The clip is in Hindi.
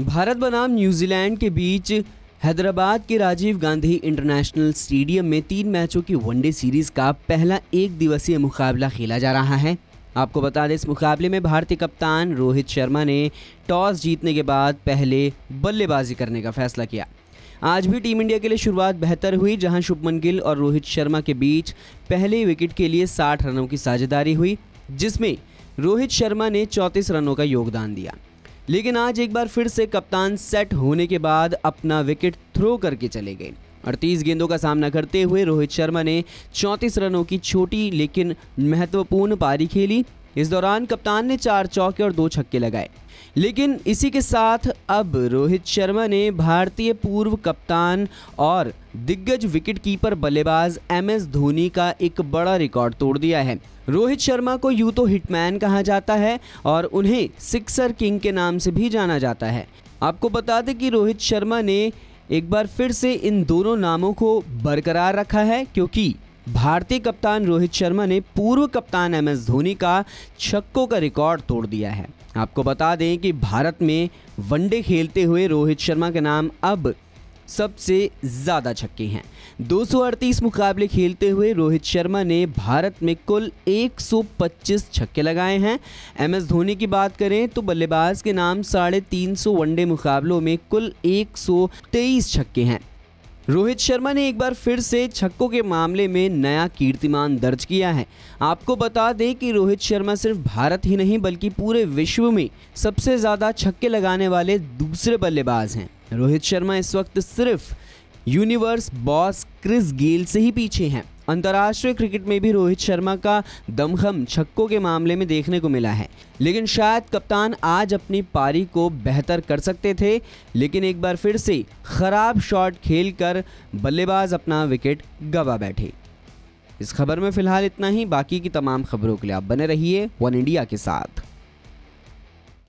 भारत बनाम न्यूजीलैंड के बीच हैदराबाद के राजीव गांधी इंटरनेशनल स्टेडियम में तीन मैचों की वनडे सीरीज का पहला एक दिवसीय मुकाबला खेला जा रहा है आपको बता दें इस मुकाबले में भारतीय कप्तान रोहित शर्मा ने टॉस जीतने के बाद पहले बल्लेबाजी करने का फैसला किया आज भी टीम इंडिया के लिए शुरुआत बेहतर हुई जहां शुभमन गिल और रोहित शर्मा के बीच पहले विकेट के लिए 60 रनों की साझेदारी हुई जिसमें रोहित शर्मा ने 34 रनों का योगदान दिया लेकिन आज एक बार फिर से कप्तान सेट होने के बाद अपना विकेट थ्रो करके चले गए अड़तीस गेंदों का सामना करते हुए रोहित शर्मा ने चौंतीस रनों की छोटी लेकिन महत्वपूर्ण पारी खेली इस दौरान कप्तान ने चार चौके और दो छक्के लगाए लेकिन इसी के साथ अब रोहित शर्मा ने भारतीय पूर्व कप्तान और दिग्गज विकेटकीपर बल्लेबाज एम एस धोनी का एक बड़ा रिकॉर्ड तोड़ दिया है रोहित शर्मा को यू तो हिटमैन कहा जाता है और उन्हें सिक्सर किंग के नाम से भी जाना जाता है आपको बता दें कि रोहित शर्मा ने एक बार फिर से इन दोनों नामों को बरकरार रखा है क्योंकि भारतीय कप्तान रोहित शर्मा ने पूर्व कप्तान एम एस धोनी का छक्कों का रिकॉर्ड तोड़ दिया है आपको बता दें कि भारत में वनडे खेलते हुए रोहित शर्मा का नाम अब सबसे ज़्यादा छक्के हैं 238 मुकाबले खेलते हुए रोहित शर्मा ने भारत में कुल 125 छक्के लगाए हैं एम एस धोनी की बात करें तो बल्लेबाज के नाम साढ़े तीन वनडे मुकाबलों में कुल 123 छक्के हैं रोहित शर्मा ने एक बार फिर से छक्कों के मामले में नया कीर्तिमान दर्ज किया है आपको बता दें कि रोहित शर्मा सिर्फ भारत ही नहीं बल्कि पूरे विश्व में सबसे ज़्यादा छक्के लगाने वाले दूसरे बल्लेबाज हैं रोहित शर्मा इस वक्त सिर्फ यूनिवर्स बॉस क्रिस गेल से ही पीछे हैं अंतर्राष्ट्रीय क्रिकेट में भी रोहित शर्मा का दमखम छक्कों के मामले में देखने को मिला है लेकिन शायद कप्तान आज अपनी पारी को बेहतर कर सकते थे लेकिन एक बार फिर से खराब शॉट खेलकर बल्लेबाज अपना विकेट गवा बैठे इस खबर में फिलहाल इतना ही बाकी की तमाम खबरों के लिए आप बने रहिए वन इंडिया के साथ